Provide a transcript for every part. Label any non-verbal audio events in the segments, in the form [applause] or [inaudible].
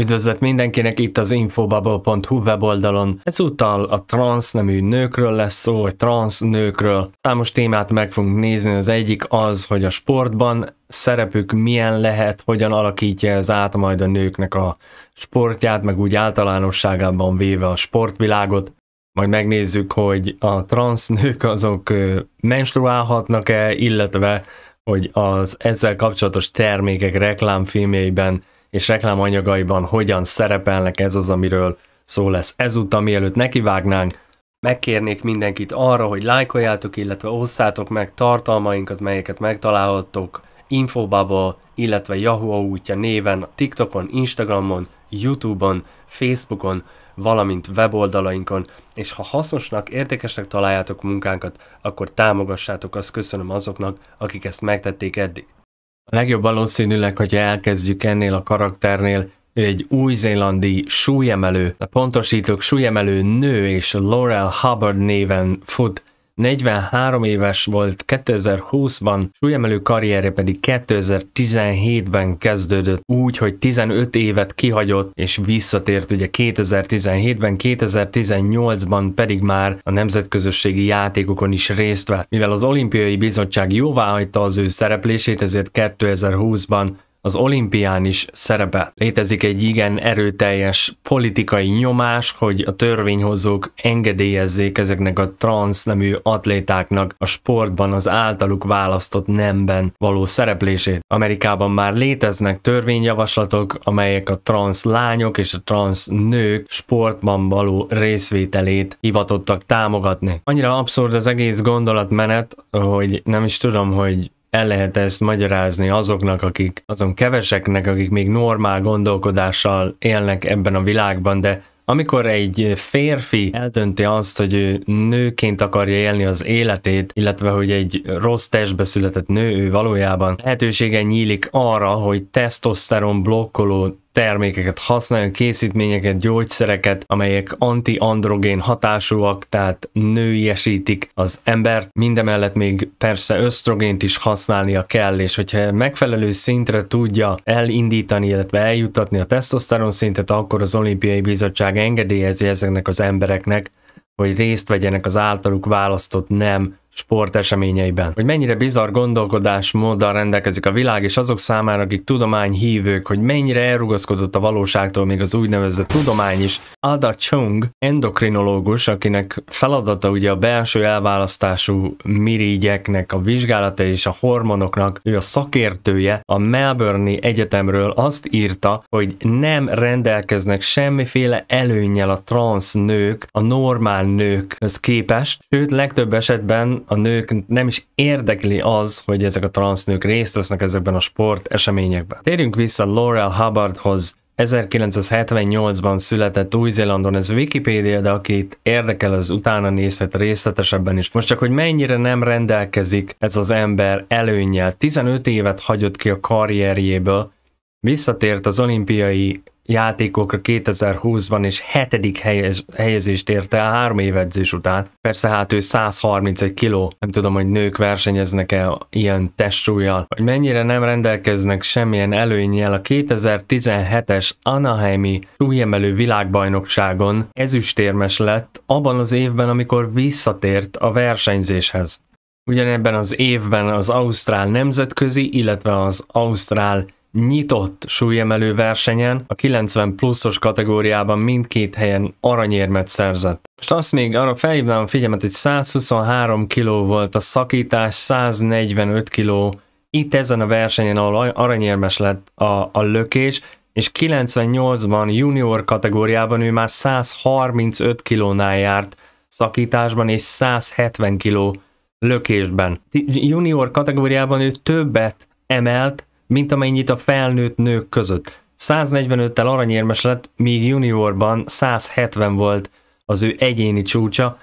Üdvözlet mindenkinek itt az infobubble.hu weboldalon. Ezúttal a trans nemű nőkről lesz szó, vagy trans nőkről. Számos témát meg fogunk nézni, az egyik az, hogy a sportban szerepük milyen lehet, hogyan alakítja ez át majd a nőknek a sportját, meg úgy általánosságában véve a sportvilágot. Majd megnézzük, hogy a trans nők azok menstruálhatnak-e, illetve hogy az ezzel kapcsolatos termékek reklámfilmjeiben és reklámanyagaiban hogyan szerepelnek, ez az, amiről szó lesz ezúttal, mielőtt nekivágnánk. Megkérnék mindenkit arra, hogy lájkoljátok, illetve osszátok meg tartalmainkat, melyeket megtalálhattok Infobubble, illetve Yahoo útja néven, TikTokon, Instagramon, Youtube-on, Facebookon, valamint weboldalainkon, és ha hasznosnak, értékesnek találjátok munkánkat, akkor támogassátok, azt köszönöm azoknak, akik ezt megtették eddig. A legjobb valószínűleg, hogyha elkezdjük ennél a karakternél egy új-zélandi súlyemelő, a pontosítók súlyemelő nő és Laurel Hubbard néven fut 43 éves volt 2020-ban, súlyemelő karrierje pedig 2017-ben kezdődött úgy, hogy 15 évet kihagyott, és visszatért ugye 2017-ben, 2018-ban pedig már a nemzetközösségi játékokon is részt vett. Mivel az olimpiai bizottság jóváhagyta az ő szereplését, ezért 2020-ban az olimpián is szerepe. Létezik egy igen erőteljes politikai nyomás, hogy a törvényhozók engedélyezzék ezeknek a transznemű atlétáknak a sportban az általuk választott nemben való szereplését. Amerikában már léteznek törvényjavaslatok, amelyek a transz lányok és a transz nők sportban való részvételét hivatottak támogatni. Annyira abszurd az egész gondolatmenet, hogy nem is tudom, hogy el lehet ezt magyarázni azoknak, akik azon keveseknek, akik még normál gondolkodással élnek ebben a világban, de amikor egy férfi eldönti azt, hogy ő nőként akarja élni az életét, illetve hogy egy rossz testbe született nő ő valójában lehetősége nyílik arra, hogy tesztoszteron blokkoló termékeket használjon, készítményeket, gyógyszereket, amelyek anti-androgén hatásúak, tehát nőiesítik az embert, mindemellett még persze ösztrogént is használnia kell, és hogyha megfelelő szintre tudja elindítani, illetve eljutatni a tesztoszteron szintet, akkor az olimpiai bizottság engedélyezi ezeknek az embereknek, hogy részt vegyenek az általuk választott nem sporteseményeiben. Hogy mennyire bizarr gondolkodásmóddal rendelkezik a világ, és azok számára, akik tudományhívők, hogy mennyire elrugaszkodott a valóságtól még az úgynevezett tudomány is. Ada Chung, endokrinológus, akinek feladata ugye a belső elválasztású mirigyeknek a vizsgálata és a hormonoknak, ő a szakértője a Melbourne Egyetemről azt írta, hogy nem rendelkeznek semmiféle előnyel a transz nők a normál nőkhöz képest, sőt legtöbb esetben a nők nem is érdekli az, hogy ezek a transznők részt vesznek ezekben a sport eseményekben. Térjünk vissza Laurel Hubbardhoz, 1978-ban született Új-Zélandon, ez Wikipédia, de akit érdekel, az utána nézhet részletesebben is. Most csak, hogy mennyire nem rendelkezik ez az ember előnyel. 15 évet hagyott ki a karrierjéből, visszatért az olimpiai játékokra 2020-ban, és hetedik helyez, helyezést érte el három év edzés után. Persze hát ő 131 kiló, nem tudom, hogy nők versenyeznek-e ilyen testsúlyjal, vagy mennyire nem rendelkeznek semmilyen előnyjel a 2017-es Anaheimi súlyemelő világbajnokságon ezüstérmes lett abban az évben, amikor visszatért a versenyzéshez. Ugyanebben az évben az Ausztrál Nemzetközi, illetve az Ausztrál nyitott súlyemelő versenyen, a 90 pluszos kategóriában mindkét helyen aranyérmet szerzett. Most azt még arra felhívnám a figyelmet, hogy 123 kg volt a szakítás, 145 kg itt ezen a versenyen, ahol aranyérmes lett a, a lökés, és 98-ban junior kategóriában ő már 135 kilónál járt szakításban, és 170 kiló lökésben. Junior kategóriában ő többet emelt, mint amennyit a felnőtt nők között. 145-tel aranyérmes lett, míg juniorban 170 volt az ő egyéni csúcsa,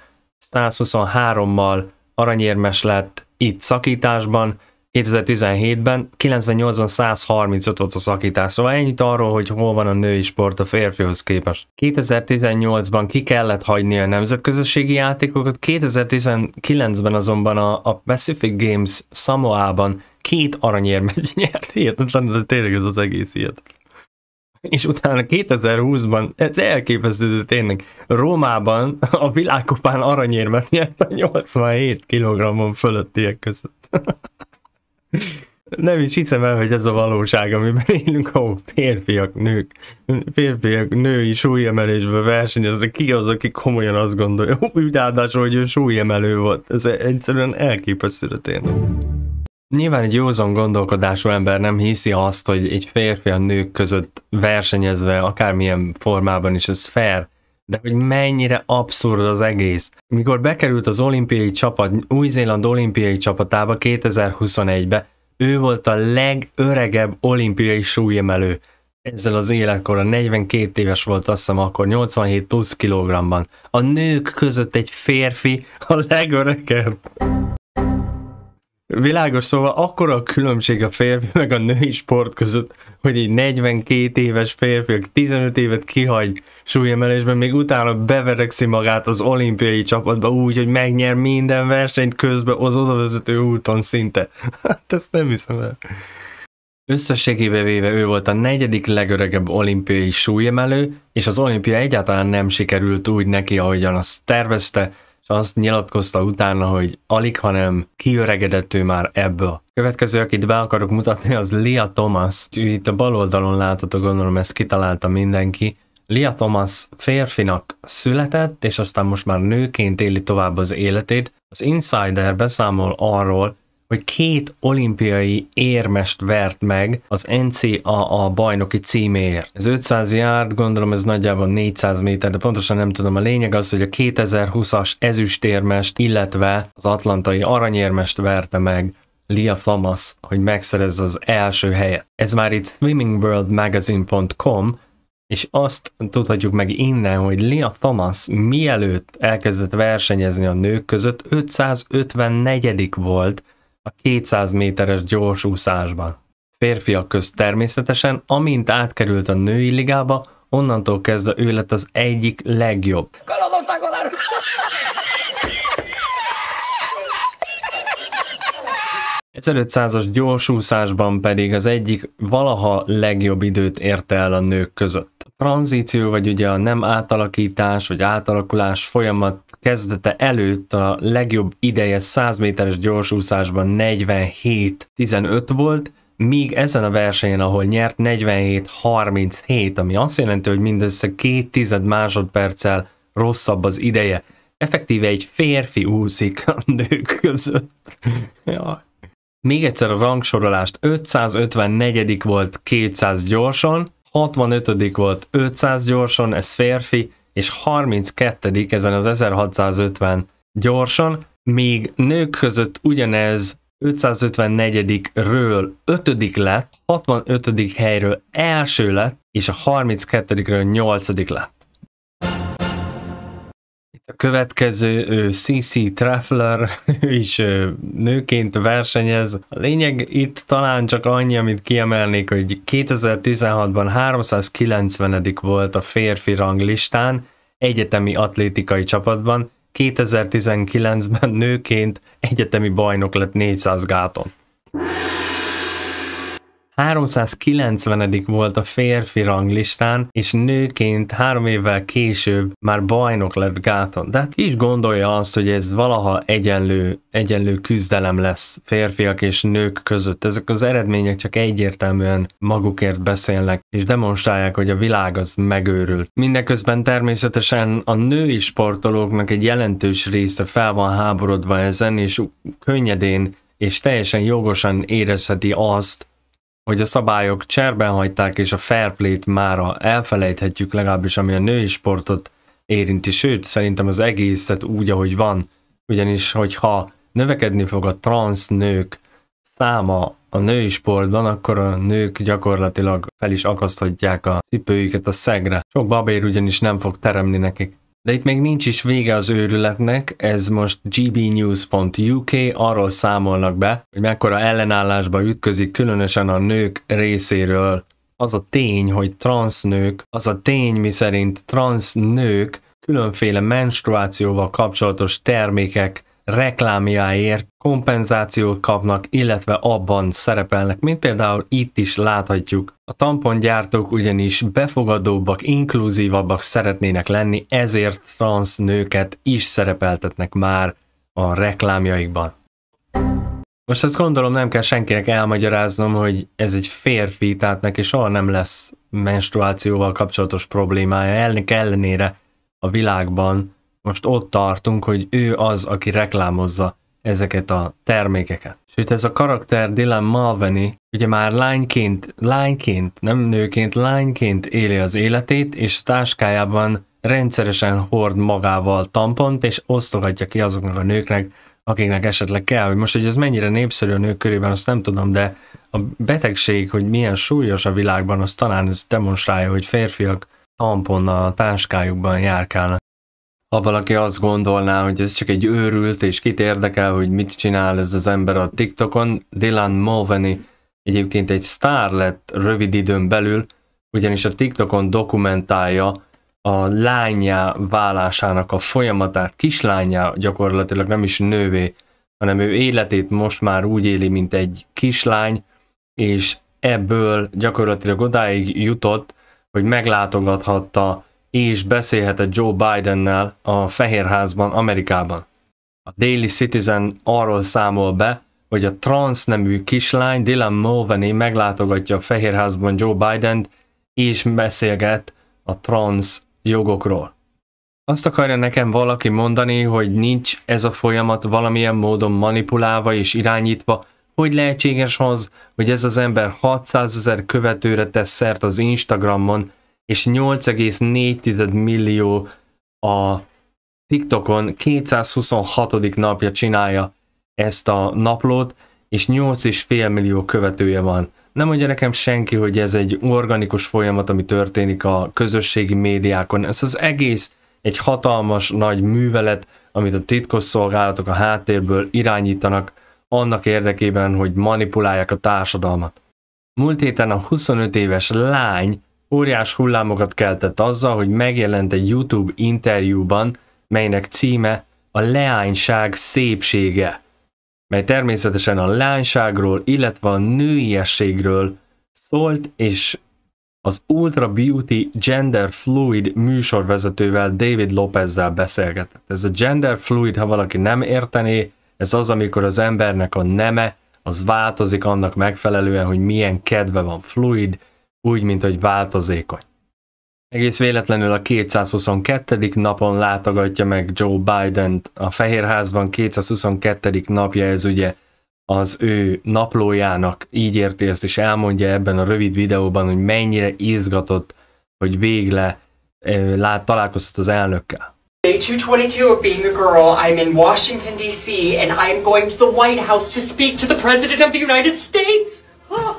123-mal aranyérmes lett itt szakításban, 2017-ben, 98-ban 135 volt a szakítás, szóval ennyit arról, hogy hol van a női sport a férfihoz képest. 2018-ban ki kellett hagyni a nemzetközösségi játékokat, 2019-ben azonban a, a Pacific Games Samoában két aranyérmet nyert, hihetetlen, tényleg ez az egész ilyet. És utána 2020-ban, ez elképesztő tényleg, Rómában a világkupán aranyérmet nyert a 87 kg fölöttiek között. Nem is hiszem el, hogy ez a valóság, amiben élünk, ahol férfiak, nők, férfiak, női súlyemelésben versenyeznek. Ki az, aki komolyan azt gondolja, úgy ráadásul, hogy ő súlyemelő volt. Ez egyszerűen elképesztő tényleg. Nyilván egy józan gondolkodású ember nem hiszi azt, hogy egy férfi a nők között versenyezve, akármilyen formában is ez fair, de hogy mennyire abszurd az egész. Mikor bekerült az olimpiai csapat, Új-Zéland olimpiai csapatába 2021-be, ő volt a legöregebb olimpiai súlyemelő. Ezzel az életkora 42 éves volt azt hiszem akkor, 87 plusz kilogramban. A nők között egy férfi a legöregebb. Világos, szóval akkora a különbség a férfi meg a női sport között, hogy egy 42 éves férfi, 15 évet kihagy súlyemelésben, még utána beverekszi magát az olimpiai csapatba úgy, hogy megnyer minden versenyt közben az odavezető úton szinte. [laughs] Hát ezt nem hiszem el. Összességébe véve ő volt a negyedik legöregebb olimpiai súlyemelő, és az olimpia egyáltalán nem sikerült úgy neki, ahogyan azt tervezte, és azt nyilatkozta utána, hogy alig, hanem kiöregedett ő már ebből. Következő, akit be akarok mutatni, az Lia Thomas. Itt a bal oldalon látható, gondolom ezt kitalálta mindenki. Lia Thomas férfinak született, és aztán most már nőként éli tovább az életét. Az Insider beszámol arról, hogy két olimpiai érmest vert meg az NCAA bajnoki címéért. Ez 500 yard, gondolom ez nagyjából 400 méter, de pontosan nem tudom. A lényeg az, hogy a 2020-as ezüstérmest, illetve az atlantai aranyérmest verte meg Lia Thomas, hogy megszerezze az első helyet. Ez már itt swimmingworldmagazine.com, és azt tudhatjuk meg innen, hogy Lia Thomas mielőtt elkezdett versenyezni a nők között 554 volt a 200 méteres gyorsúszásban. Férfiak közt természetesen, amint átkerült a női ligába, onnantól kezdve ő lett az egyik legjobb. ...1500-as gyorsúszásban pedig az egyik valaha legjobb időt érte el a nők között. A tranzíció, vagy ugye a nem átalakítás, vagy átalakulás folyamat kezdete előtt a legjobb ideje 100 méteres gyorsúszásban 47-15 volt, míg ezen a versenyen, ahol nyert 47-37, ami azt jelenti, hogy mindössze két tized másodperccel rosszabb az ideje. Effektíve egy férfi úszik a nők között. [laughs] ja. Még egyszer a rangsorolást 554. volt 200 gyorsan, 65. volt 500 gyorsan, ez férfi, és 32 ezen az 1650 gyorsan, még nők között ugyanez 554-ről 5 lett, 65. helyről első lett, és a 32-ről 8 lett. A következő ő CC Treffler, [laughs] ő is ő, nőként versenyez. A lényeg itt talán csak annyi, amit kiemelnék, hogy 2016-ban 390 volt a férfi ranglistán, egyetemi atlétikai csapatban, 2019-ben nőként egyetemi bajnok lett 400 gáton. 390. volt a férfi ranglistán, és nőként három évvel később már bajnok lett Gáton. De hát ki is gondolja azt, hogy ez valaha egyenlő, egyenlő küzdelem lesz férfiak és nők között. Ezek az eredmények csak egyértelműen magukért beszélnek, és demonstrálják, hogy a világ az megőrült. Mindeközben természetesen a női sportolóknak egy jelentős része fel van háborodva ezen, és könnyedén és teljesen jogosan érezheti azt, hogy a szabályok cserben hagyták, és a fair play-t mára elfelejthetjük, legalábbis ami a női sportot érinti, sőt, szerintem az egészet úgy, ahogy van, ugyanis, hogyha növekedni fog a trans nők száma a női sportban, akkor a nők gyakorlatilag fel is akaszthatják a cipőjüket a szegre. Sok babér ugyanis nem fog teremni nekik. De itt még nincs is vége az őrületnek, ez most gbnews.uk arról számolnak be, hogy mekkora ellenállásba ütközik különösen a nők részéről az a tény, hogy transznők, az a tény, miszerint transznők különféle menstruációval kapcsolatos termékek reklámjáért kompenzációt kapnak, illetve abban szerepelnek, mint például itt is láthatjuk. A tampongyártók ugyanis befogadóbbak, inkluzívabbak szeretnének lenni, ezért trans nőket is szerepeltetnek már a reklámjaikban. Most ezt gondolom nem kell senkinek elmagyaráznom, hogy ez egy férfi, tehát neki soha nem lesz menstruációval kapcsolatos problémája. Ennek ellenére a világban most ott tartunk, hogy ő az, aki reklámozza ezeket a termékeket. Sőt, ez a karakter Dylan Malveni ugye már lányként, lányként, nem nőként, lányként éli az életét, és táskájában rendszeresen hord magával tampont, és osztogatja ki azoknak a nőknek, akiknek esetleg kell, hogy most, hogy ez mennyire népszerű a nők körében, azt nem tudom, de a betegség, hogy milyen súlyos a világban, az talán ez demonstrálja, hogy férfiak tamponnal a táskájukban járkálnak ha valaki azt gondolná, hogy ez csak egy őrült, és kit érdekel, hogy mit csinál ez az ember a TikTokon, Dylan Mulvaney egyébként egy sztár lett rövid időn belül, ugyanis a TikTokon dokumentálja a lányá válásának a folyamatát, kislányá gyakorlatilag nem is nővé, hanem ő életét most már úgy éli, mint egy kislány, és ebből gyakorlatilag odáig jutott, hogy meglátogathatta és beszélhetett Joe Bidennel a Fehérházban, Amerikában. A Daily Citizen arról számol be, hogy a nemű kislány Dylan Mulvaney meglátogatja a Fehérházban Joe Bident, és beszélget a transz jogokról. Azt akarja nekem valaki mondani, hogy nincs ez a folyamat valamilyen módon manipulálva és irányítva, hogy lehetséges az, hogy ez az ember 600 ezer követőre tesz szert az Instagramon, és 8,4 millió a TikTokon 226. napja csinálja ezt a naplót, és 8,5 millió követője van. Nem mondja nekem senki, hogy ez egy organikus folyamat, ami történik a közösségi médiákon. Ez az egész egy hatalmas nagy művelet, amit a titkosszolgálatok a háttérből irányítanak annak érdekében, hogy manipulálják a társadalmat. Múlt héten a 25 éves lány Óriás hullámokat keltett azzal, hogy megjelent egy YouTube interjúban, melynek címe a leányság szépsége, mely természetesen a leányságról, illetve a nőiességről szólt, és az Ultra Beauty Gender Fluid műsorvezetővel David Lopezzel beszélgetett. Ez a Gender Fluid, ha valaki nem értené, ez az, amikor az embernek a neme, az változik annak megfelelően, hogy milyen kedve van fluid, úgy, mint hogy változékony. Egész véletlenül a 222. napon látogatja meg Joe biden a Fehérházban, 222. napja ez ugye az ő naplójának, így érti ezt, és elmondja ebben a rövid videóban, hogy mennyire izgatott, hogy végle lát, találkozott az elnökkel. Day 222 of being a girl, I'm in Washington, D.C., and I'm going to the White House to speak to the President of the United States! Huh.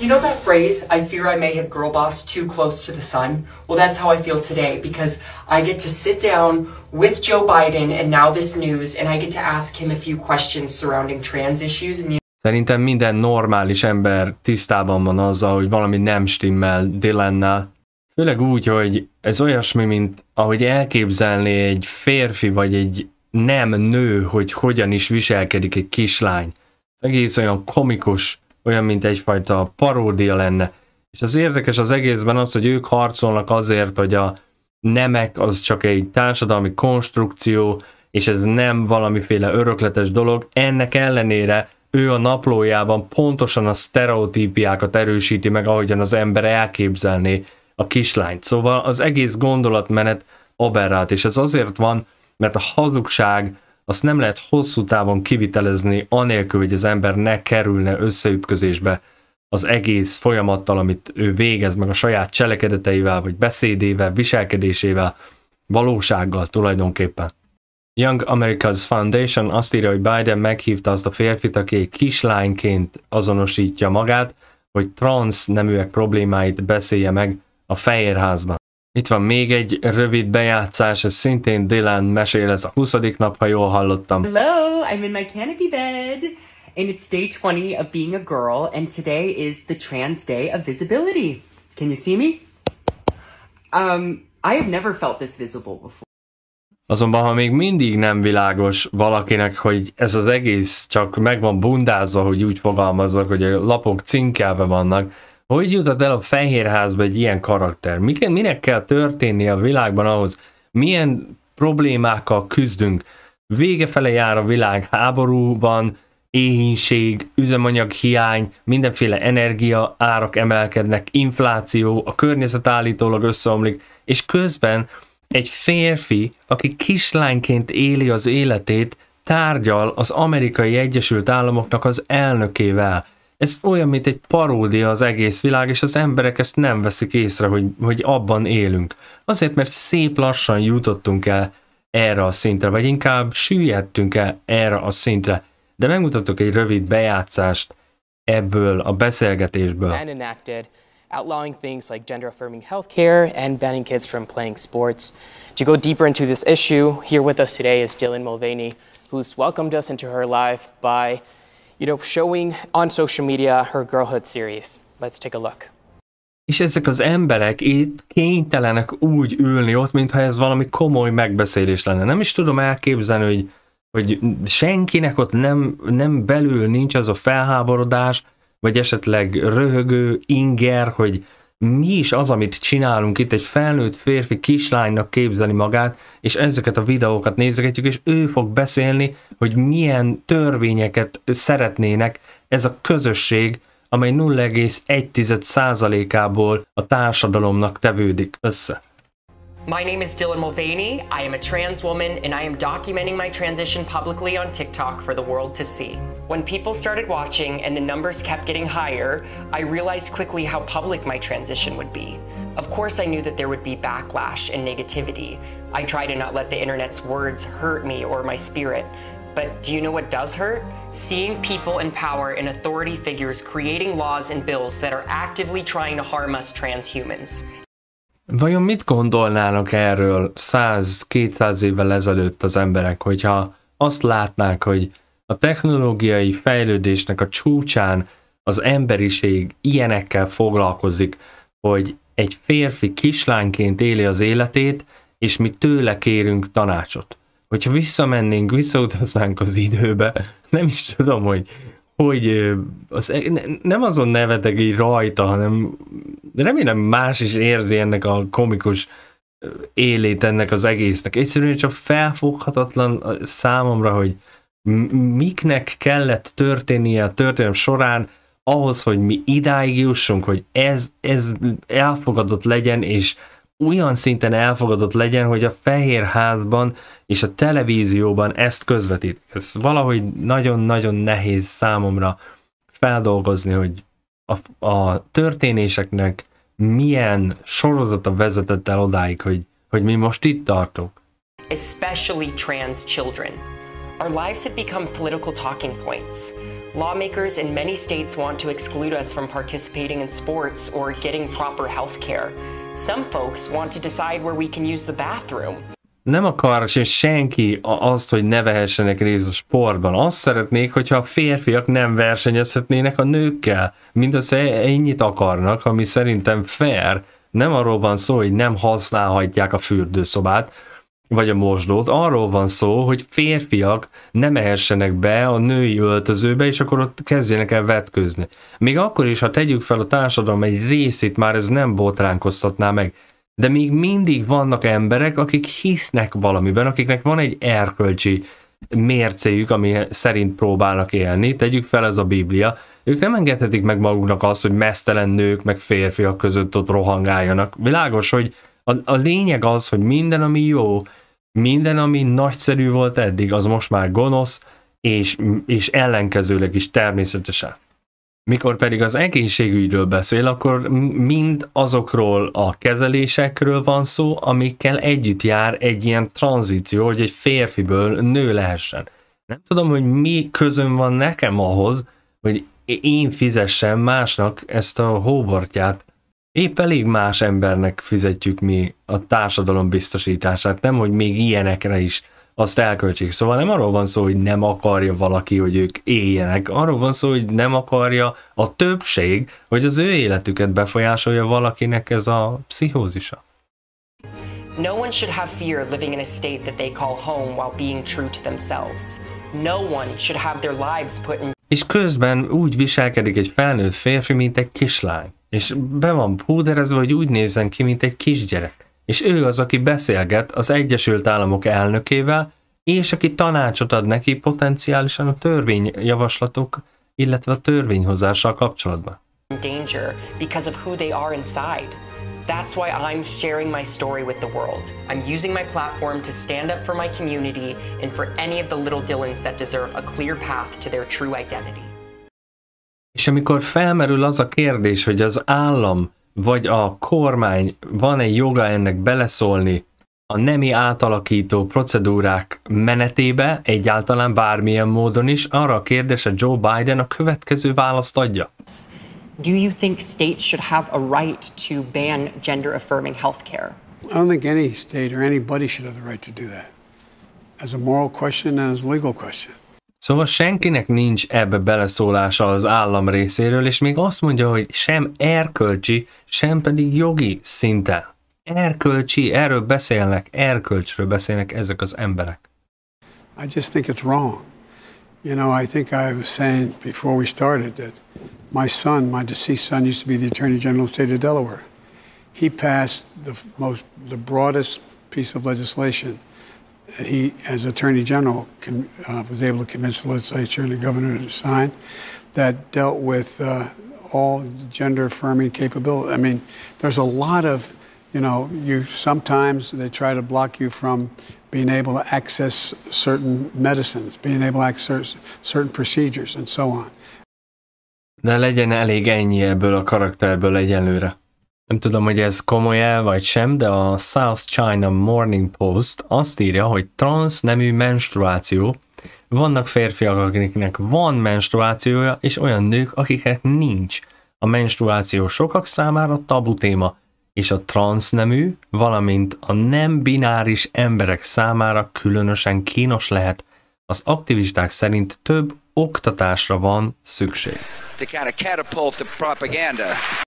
You know that phrase, I fear I may have girl boss too close to the sun? Well, that's how I feel today because I get to sit down with Joe Biden and now this news and I get to ask him a few questions surrounding trans issues in the Szerintem minden normális ember tisztában van azzal, hogy valami nem stimmel Dylannál. Főleg úgy, hogy ez olyasmi, mint ahogy elképzelni egy férfi vagy egy nem nő, hogy hogyan is viselkedik egy kislány. Ez egész olyan komikus olyan, mint egyfajta paródia lenne. És az érdekes az egészben az, hogy ők harcolnak azért, hogy a nemek az csak egy társadalmi konstrukció, és ez nem valamiféle örökletes dolog. Ennek ellenére ő a naplójában pontosan a sztereotípiákat erősíti meg, ahogyan az ember elképzelné a kislányt. Szóval az egész gondolatmenet aberrált, és ez azért van, mert a hazugság azt nem lehet hosszú távon kivitelezni, anélkül, hogy az ember ne kerülne összeütközésbe az egész folyamattal, amit ő végez, meg a saját cselekedeteivel, vagy beszédével, viselkedésével, valósággal tulajdonképpen. Young America's Foundation azt írja, hogy Biden meghívta azt a férfit, aki egy kislányként azonosítja magát, hogy trans neműek problémáit beszélje meg a Fehérházban. Itt van még egy rövid bejátszás, ez szintén Dylan mesél, ez a 20. nap, ha jól hallottam. Hello, I'm in my canopy bed, and it's day 20 of being a girl, and today is the trans day of visibility. Can you see me? Um, I have never felt this visible before. Azonban, ha még mindig nem világos valakinek, hogy ez az egész csak meg van bundázva, hogy úgy fogalmazok, hogy a lapok cinkelve vannak, hogy jutott el a Fehérházba egy ilyen karakter? minek kell történni a világban ahhoz? Milyen problémákkal küzdünk? Végefele jár a világ, háború van, éhínség, üzemanyag hiány, mindenféle energia, árak emelkednek, infláció, a környezet állítólag összeomlik, és közben egy férfi, aki kislányként éli az életét, tárgyal az amerikai Egyesült Államoknak az elnökével – ez olyan, mint egy paródia az egész világ, és az emberek ezt nem veszik észre, hogy, hogy abban élünk. Azért, mert szép lassan jutottunk el erre a szintre, vagy inkább süllyedtünk el erre a szintre. De megmutatok egy rövid bejátszást ebből a beszélgetésből. outlawing things like gender affirming healthcare and banning kids from playing sports. To go deeper into this issue, here with us today is Dylan Mulvaney, who's welcomed us into her life by you know, showing on social media her girlhood series. Let's take a look. És ezek az emberek itt kénytelenek úgy ülni ott, mintha ez valami komoly megbeszélés lenne. Nem is tudom elképzelni, hogy, hogy senkinek ott nem, nem belül nincs az a felháborodás, vagy esetleg röhögő inger, hogy mi is az, amit csinálunk itt, egy felnőtt férfi kislánynak képzeli magát, és ezeket a videókat nézegetjük, és ő fog beszélni, hogy milyen törvényeket szeretnének ez a közösség, amely 0,1%-ából a társadalomnak tevődik össze. My name is Dylan Mulvaney. I am a trans woman and I am documenting my transition publicly on TikTok for the world to see. When people started watching and the numbers kept getting higher, I realized quickly how public my transition would be. Of course, I knew that there would be backlash and negativity. I try to not let the internet's words hurt me or my spirit. But do you know what does hurt? Seeing people in power and authority figures creating laws and bills that are actively trying to harm us trans humans. Vajon mit gondolnának erről 100-200 évvel ezelőtt az emberek, hogyha azt látnák, hogy a technológiai fejlődésnek a csúcsán az emberiség ilyenekkel foglalkozik, hogy egy férfi kislányként éli az életét, és mi tőle kérünk tanácsot. Hogyha visszamennénk, visszautaznánk az időbe, nem is tudom, hogy hogy az, e- nem azon nevetek így rajta, hanem remélem más is érzi ennek a komikus élét ennek az egésznek. Egyszerűen csak felfoghatatlan számomra, hogy miknek kellett történnie a történelem során ahhoz, hogy mi idáig jussunk, hogy ez, ez elfogadott legyen, és olyan szinten elfogadott legyen, hogy a fehér házban és a televízióban ezt közvetít. Ez valahogy nagyon-nagyon nehéz számomra feldolgozni, hogy a, a történéseknek milyen sorozata vezetett el odáig, hogy, hogy mi most itt tartunk. Especially trans children. Our lives have become political talking points. Lawmakers in many states want to exclude us from participating in sports or getting proper health care. Some folks want to decide where we can use the bathroom. Nem akar se senki azt, hogy ne vehessenek részt a sportban. Azt szeretnék, hogyha a férfiak nem versenyezhetnének a nőkkel. Mindössze ennyit akarnak, ami szerintem fair. Nem arról van szó, hogy nem használhatják a fürdőszobát, vagy a mosdót, arról van szó, hogy férfiak nem mehessenek be a női öltözőbe, és akkor ott kezdjenek el vetközni. Még akkor is, ha tegyük fel a társadalom egy részét, már ez nem botránkoztatná meg. De még mindig vannak emberek, akik hisznek valamiben, akiknek van egy erkölcsi mércéjük, ami szerint próbálnak élni, tegyük fel ez a Biblia, ők nem engedhetik meg maguknak azt, hogy mesztelen nők meg férfiak között ott rohangáljanak. Világos, hogy a, a lényeg az, hogy minden, ami jó, minden, ami nagyszerű volt eddig, az most már gonosz, és, és ellenkezőleg is természetesen. Mikor pedig az egészségügyről beszél, akkor mind azokról a kezelésekről van szó, amikkel együtt jár egy ilyen tranzíció, hogy egy férfiből nő lehessen. Nem tudom, hogy mi közön van nekem ahhoz, hogy én fizessem másnak ezt a hóbortját, épp elég más embernek fizetjük mi a társadalom biztosítását, nem, hogy még ilyenekre is azt elköltsék. Szóval nem arról van szó, hogy nem akarja valaki, hogy ők éljenek, arról van szó, hogy nem akarja a többség, hogy az ő életüket befolyásolja valakinek ez a pszichózisa. No one should have fear living in a state that they call home while being true to themselves. No one should have their lives put in... És közben úgy viselkedik egy felnőtt férfi, mint egy kislány és be van púderezve, hogy úgy nézzen ki, mint egy kisgyerek. És ő az, aki beszélget az Egyesült Államok elnökével, és aki tanácsot ad neki potenciálisan a törvényjavaslatok, illetve a törvényhozással kapcsolatban. Danger because of who they are inside. That's why I'm sharing my story with the world. I'm using my platform to stand up for my community and for any of the little Dylans that deserve a clear path to their true identity. És amikor felmerül az a kérdés, hogy az állam vagy a kormány van-e joga ennek beleszólni a nemi átalakító procedúrák menetébe egyáltalán bármilyen módon is, arra a kérdésre Joe Biden a következő választ adja. Do you think states should have a right to ban gender affirming health care? I don't think any state or anybody should have the right to do that. As a moral question and as a legal question. Szóval senkinek nincs ebbe beleszólása az állam részéről, és még azt mondja, hogy sem erkölcsi, sem pedig jogi szinten. Erkölcsi, erről beszélnek, erkölcsről beszélnek ezek az emberek. I just think it's wrong. You know, I think I was saying before we started that my son, my deceased son, used to be the Attorney General of the state of Delaware. He passed the most, the broadest piece of legislation he, as Attorney General, uh, was able to convince the legislature and the governor to sign that dealt with uh, all gender affirming capability. I mean, there's a lot of, you know, you sometimes they try to block you from being able to access certain medicines, being able to access certain procedures, and so on. Ne legyen elég ennyi ebből a karakterből egyenlőre. Nem tudom, hogy ez komoly el vagy sem, de a South China Morning Post azt írja, hogy trans nemű menstruáció. Vannak férfiak, akiknek van menstruációja, és olyan nők, akiknek nincs. A menstruáció sokak számára tabu téma, és a nemű, valamint a nem bináris emberek számára különösen kínos lehet. Az aktivisták szerint több oktatásra van szükség. To kind of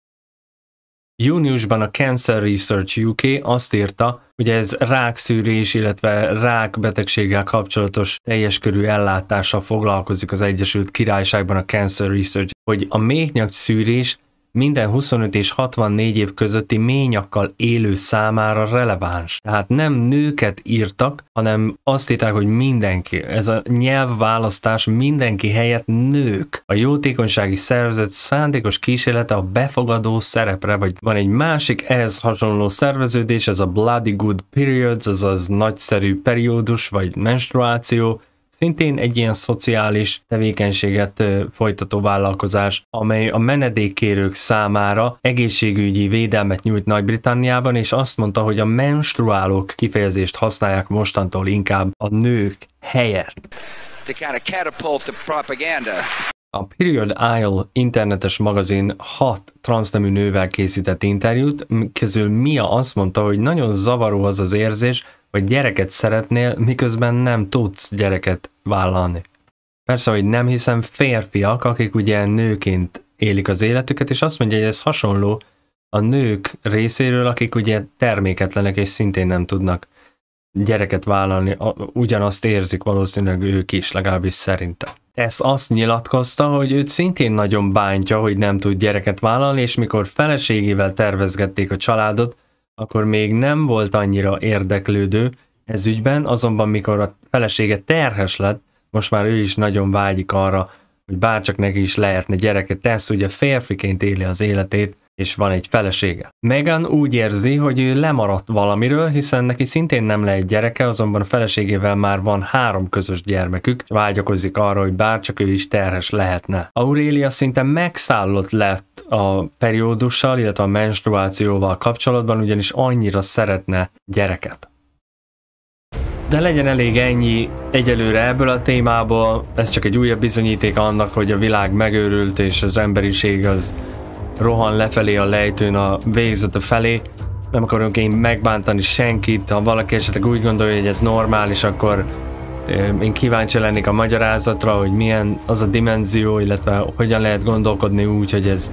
Júniusban a Cancer Research UK azt írta, hogy ez rákszűrés, illetve rákbetegséggel kapcsolatos teljes körű ellátással foglalkozik az Egyesült Királyságban a Cancer Research, hogy a méhnyak szűrés minden 25 és 64 év közötti ményakkal élő számára releváns. Tehát nem nőket írtak, hanem azt írták, hogy mindenki. Ez a nyelvválasztás mindenki helyett nők. A jótékonysági szervezet szándékos kísérlete a befogadó szerepre, vagy van egy másik ehhez hasonló szerveződés, ez a Bloody Good Periods, azaz nagyszerű periódus vagy menstruáció, szintén egy ilyen szociális tevékenységet folytató vállalkozás, amely a menedékkérők számára egészségügyi védelmet nyújt Nagy-Britanniában, és azt mondta, hogy a menstruálók kifejezést használják mostantól inkább a nők helyett. A Period Isle internetes magazin hat transznemű nővel készített interjút, közül Mia azt mondta, hogy nagyon zavaró az az érzés, hogy gyereket szeretnél, miközben nem tudsz gyereket vállalni. Persze, hogy nem hiszem férfiak, akik ugye nőként élik az életüket, és azt mondja, hogy ez hasonló a nők részéről, akik ugye terméketlenek és szintén nem tudnak gyereket vállalni, ugyanazt érzik valószínűleg ők is, legalábbis szerinte. Ez azt nyilatkozta, hogy őt szintén nagyon bántja, hogy nem tud gyereket vállalni, és mikor feleségével tervezgették a családot, akkor még nem volt annyira érdeklődő ez ügyben, azonban mikor a felesége terhes lett, most már ő is nagyon vágyik arra, hogy bárcsak neki is lehetne gyereket, tesz, ugye férfiként éli az életét, és van egy felesége. Megan úgy érzi, hogy ő lemaradt valamiről, hiszen neki szintén nem lehet gyereke, azonban a feleségével már van három közös gyermekük, és vágyakozik arra, hogy bárcsak ő is terhes lehetne. Aurélia szinte megszállott lett a periódussal, illetve a menstruációval kapcsolatban, ugyanis annyira szeretne gyereket. De legyen elég ennyi egyelőre ebből a témából, ez csak egy újabb bizonyíték annak, hogy a világ megőrült és az emberiség az rohan lefelé a lejtőn a végzete felé. Nem akarunk én megbántani senkit, ha valaki esetleg úgy gondolja, hogy ez normális, akkor én kíváncsi lennék a magyarázatra, hogy milyen az a dimenzió, illetve hogyan lehet gondolkodni úgy, hogy ez,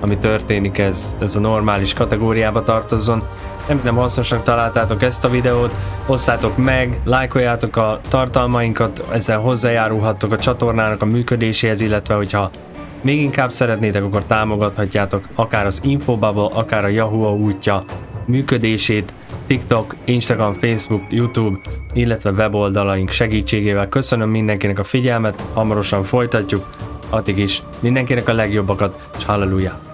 ami történik, ez, ez a normális kategóriába tartozzon. nem hasznosnak találtátok ezt a videót, osszátok meg, lájkoljátok a tartalmainkat, ezzel hozzájárulhattok a csatornának a működéséhez, illetve hogyha még inkább szeretnétek, akkor támogathatjátok akár az Infobubble, akár a Yahoo útja működését, TikTok, Instagram, Facebook, YouTube, illetve weboldalaink segítségével. Köszönöm mindenkinek a figyelmet, hamarosan folytatjuk, addig is mindenkinek a legjobbakat, és halleluja!